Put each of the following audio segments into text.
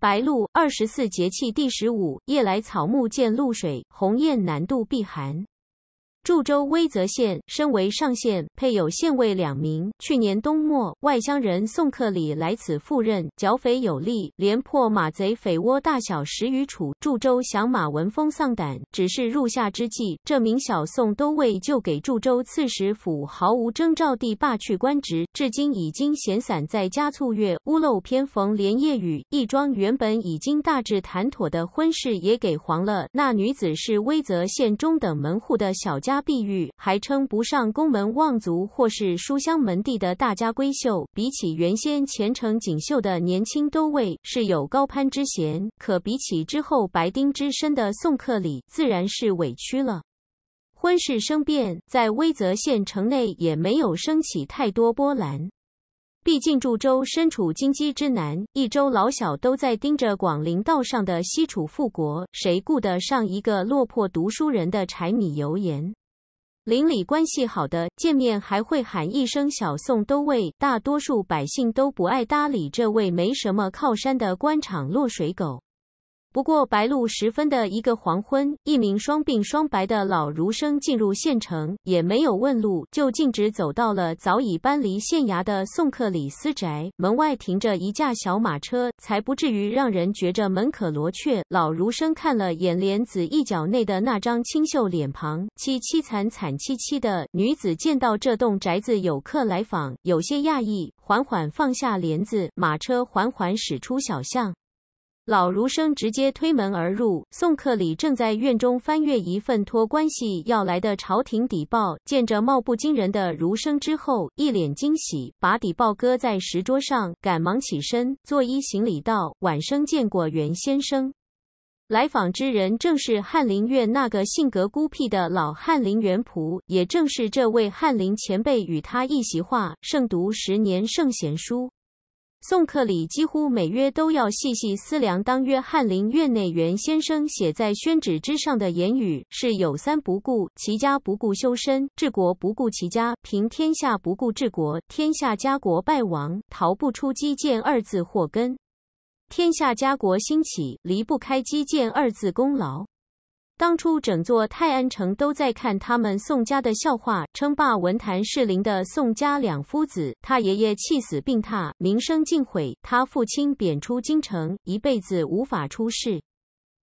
白露，二十四节气第十五。夜来草木见露水，鸿雁南度避寒。祝州威泽县身为上县，配有县尉两名。去年冬末，外乡人宋克礼来此赴任，剿匪有力，连破马贼匪窝大小十余处，祝州响马闻风丧胆。只是入夏之际，这名小宋都尉就给祝州刺史府毫无征兆地罢去官职，至今已经闲散在家促月。屋漏偏逢连夜雨，一桩原本已经大致谈妥的婚事也给黄了。那女子是威泽县中等门户的小家。家碧玉还称不上宫门望族或是书香门第的大家闺秀，比起原先前程锦绣的年轻都尉是有高攀之嫌。可比起之后白丁之身的宋克礼，自然是委屈了。婚事生变，在威泽县城内也没有升起太多波澜。毕竟驻州身处荆棘之南，一州老小都在盯着广陵道上的西楚富国，谁顾得上一个落魄读书人的柴米油盐？邻里关系好的见面还会喊一声“小宋都尉”，大多数百姓都不爱搭理这位没什么靠山的官场落水狗。不过白露时分的一个黄昏，一名双鬓双白的老儒生进入县城，也没有问路，就径直走到了早已搬离县衙的宋克里斯宅。门外停着一架小马车，才不至于让人觉着门可罗雀。老儒生看了眼帘子一角内的那张清秀脸庞，凄凄惨惨戚戚的女子见到这栋宅子有客来访，有些讶异，缓缓放下帘子，马车缓缓驶出小巷。老儒生直接推门而入，宋克礼正在院中翻阅一份托关系要来的朝廷邸报，见着貌不惊人的儒生之后，一脸惊喜，把邸报搁在石桌上，赶忙起身作揖行礼道：“晚生见过袁先生。”来访之人正是翰林院那个性格孤僻的老翰林袁仆，也正是这位翰林前辈与他一席话胜读十年圣贤书。宋克礼几乎每约都要细细思量。当约翰林院内袁先生写在宣纸之上的言语是有三不顾：齐家不顾修身，治国不顾齐家，平天下不顾治国。天下家国败亡，逃不出“基建二字祸根；天下家国兴起，离不开“基建二字功劳。当初，整座泰安城都在看他们宋家的笑话。称霸文坛士林的宋家两夫子，他爷爷气死病榻，名声尽毁；他父亲贬出京城，一辈子无法出世。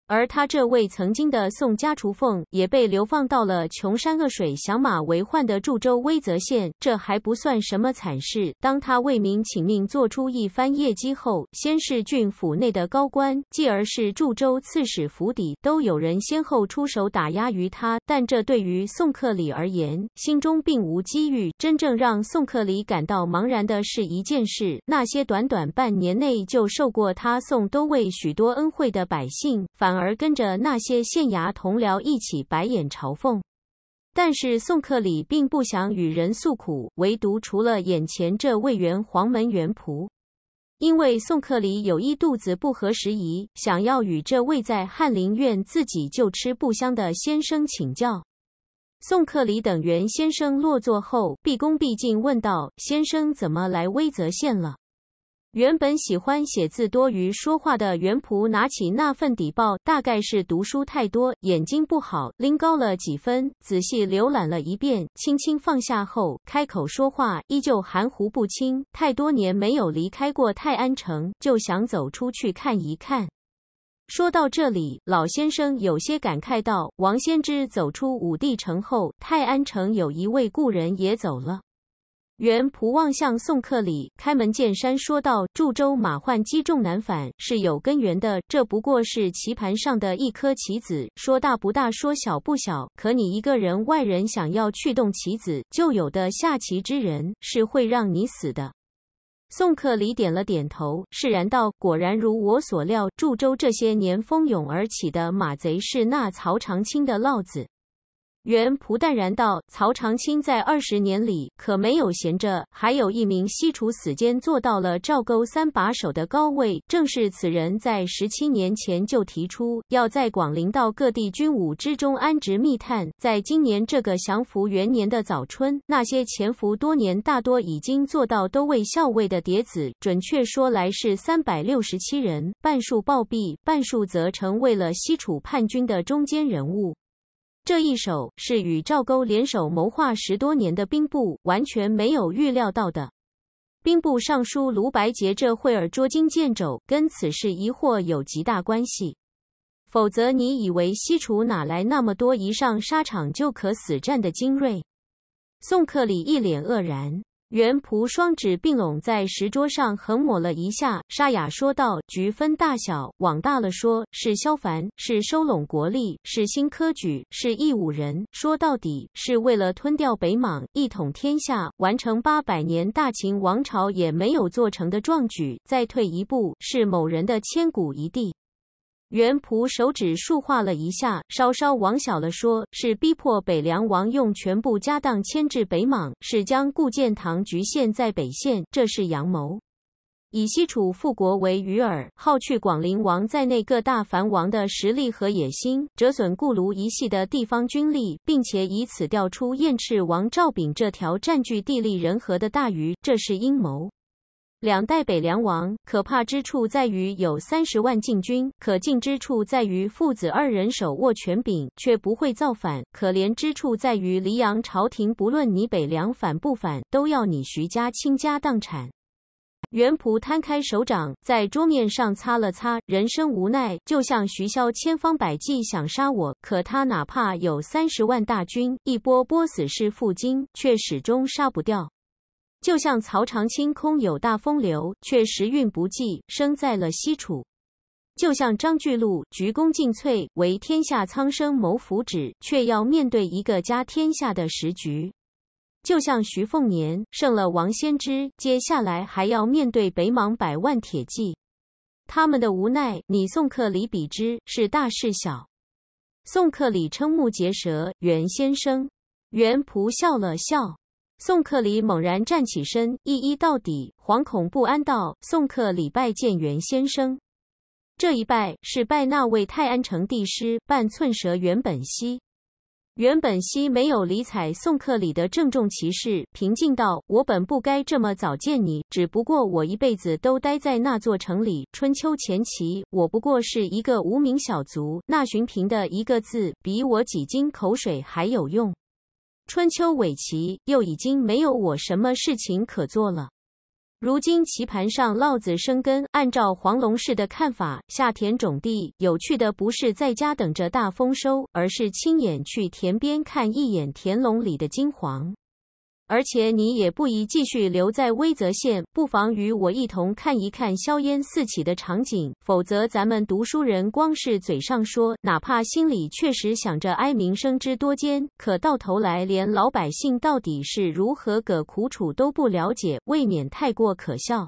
而他这位曾经的宋家雏凤，也被流放到了穷山恶水、响马为患的驻州威泽县。这还不算什么惨事。当他为民请命、做出一番业绩后，先是郡府内的高官，继而是驻州刺史府邸，都有人先后出手打压于他。但这对于宋克礼而言，心中并无机遇。真正让宋克礼感到茫然的是一件事：那些短短半年内就受过他宋都尉许多恩惠的百姓，反。而跟着那些县衙同僚一起白眼嘲讽，但是宋克礼并不想与人诉苦，唯独除了眼前这位元黄门元仆，因为宋克礼有一肚子不合时宜，想要与这位在翰林院自己就吃不香的先生请教。宋克礼等袁先生落座后，毕恭毕敬问道：“先生怎么来威泽县了？”原本喜欢写字多于说话的袁仆，拿起那份邸报，大概是读书太多，眼睛不好，拎高了几分，仔细浏览了一遍，轻轻放下后，开口说话依旧含糊不清。太多年没有离开过泰安城，就想走出去看一看。说到这里，老先生有些感慨道：“王先知走出武帝城后，泰安城有一位故人也走了。”袁仆望向宋克礼，开门见山说道：“祝州马患积重难返，是有根源的。这不过是棋盘上的一颗棋子，说大不大，说小不小。可你一个人，外人想要去动棋子，就有的下棋之人是会让你死的。”宋克礼点了点头，释然道：“果然如我所料，祝州这些年蜂拥而起的马贼，是那曹长青的烙子。”袁蒲淡然道：“曹长青在二十年里可没有闲着，还有一名西楚死间做到了赵构三把手的高位。正是此人，在十七年前就提出要在广陵道各地军伍之中安置密探。在今年这个降伏元年的早春，那些潜伏多年、大多已经做到都尉校尉的谍子，准确说来是三百六十七人，半数暴毙，半数则成为了西楚叛军的中间人物。”这一手是与赵构联手谋划十多年的兵部完全没有预料到的。兵部尚书卢白杰这会儿捉襟见肘，跟此事疑惑有极大关系。否则，你以为西楚哪来那么多一上沙场就可死战的精锐？宋克礼一脸愕然。袁仆双指并拢，在石桌上横抹了一下，沙哑说道：“局分大小，往大了说，是萧凡是收拢国力，是新科举，是义武人，说到底，是为了吞掉北莽，一统天下，完成八百年大秦王朝也没有做成的壮举。再退一步，是某人的千古一帝。”袁仆手指竖画了一下，稍稍往小了说，是逼迫北凉王用全部家当牵制北莽，是将顾建堂局限在北线，这是阳谋；以西楚复国为鱼饵，耗去广陵王在内各大藩王的实力和野心，折损固卢一系的地方军力，并且以此钓出燕赤王赵炳这条占据地利人和的大鱼，这是阴谋。两代北凉王可怕之处在于有三十万禁军，可敬之处在于父子二人手握权柄却不会造反，可怜之处在于黎阳朝廷不论你北凉反不反，都要你徐家倾家荡产。袁普摊开手掌，在桌面上擦了擦，人生无奈，就像徐骁千方百计想杀我，可他哪怕有三十万大军，一波波死士赴京，却始终杀不掉。就像曹长青空有大风流，却时运不济，生在了西楚；就像张巨鹿鞠躬尽瘁，为天下苍生谋福祉，却要面对一个家天下的时局；就像徐凤年胜了王仙芝，接下来还要面对北莽百万铁骑。他们的无奈，你宋克礼比之是大事小。宋克礼瞠目结舌，袁先生，袁仆笑了笑。宋克礼猛然站起身，一一到底，惶恐不安道：“宋克礼拜见袁先生。这一拜是拜那位泰安城帝师半寸蛇袁本希。”袁本希没有理睬宋克礼的郑重其事，平静道：“我本不该这么早见你，只不过我一辈子都待在那座城里。春秋前期，我不过是一个无名小卒。那寻平的一个字，比我几斤口水还有用。”春秋尾棋又已经没有我什么事情可做了。如今棋盘上落子生根，按照黄龙士的看法，下田种地有趣的不是在家等着大丰收，而是亲眼去田边看一眼田垄里的金黄。而且你也不宜继续留在威泽县，不妨与我一同看一看硝烟四起的场景。否则，咱们读书人光是嘴上说，哪怕心里确实想着哀民生之多艰，可到头来连老百姓到底是如何个苦楚都不了解，未免太过可笑。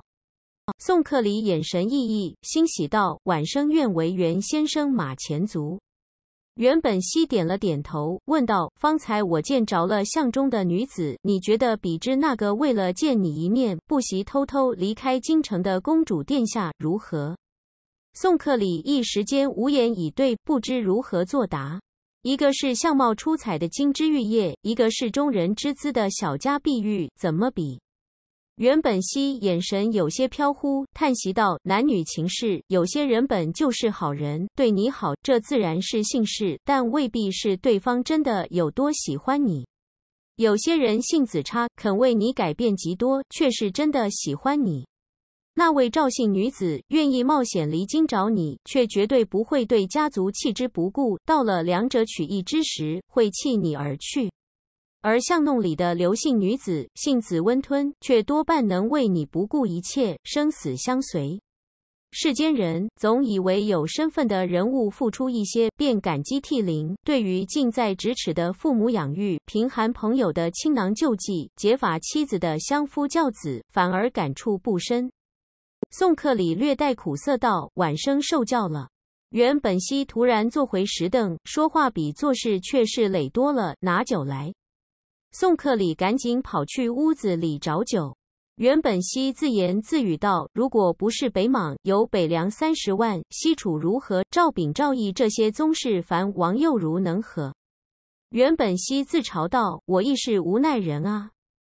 宋克礼眼神熠熠，欣喜道：“晚生愿为袁先生马前卒。”原本西点了点头，问道：“方才我见着了相中的女子，你觉得比之那个为了见你一面，不惜偷偷离开京城的公主殿下如何？”宋克礼一时间无言以对，不知如何作答。一个是相貌出彩的金枝玉叶，一个是中人之姿的小家碧玉，怎么比？原本兮眼神有些飘忽，叹息道：“男女情事，有些人本就是好人，对你好，这自然是幸事，但未必是对方真的有多喜欢你。有些人性子差，肯为你改变极多，却是真的喜欢你。那位赵姓女子愿意冒险离京找你，却绝对不会对家族弃之不顾。到了两者取义之时，会弃你而去。”而巷弄里的刘姓女子，性子温吞，却多半能为你不顾一切，生死相随。世间人总以为有身份的人物付出一些便感激涕零，对于近在咫尺的父母养育、贫寒朋友的倾囊救济、结发妻子的相夫教子，反而感触不深。送客里略带苦涩道：“晚生受教了。”原本溪突然坐回石凳，说话比做事却是累多了。拿酒来。宋克礼，赶紧跑去屋子里找酒。袁本溪自言自语道：“如果不是北莽有北凉三十万，西楚如何？赵炳、赵毅这些宗室，凡王又如能何？”袁本溪自嘲道：“我亦是无奈人啊。”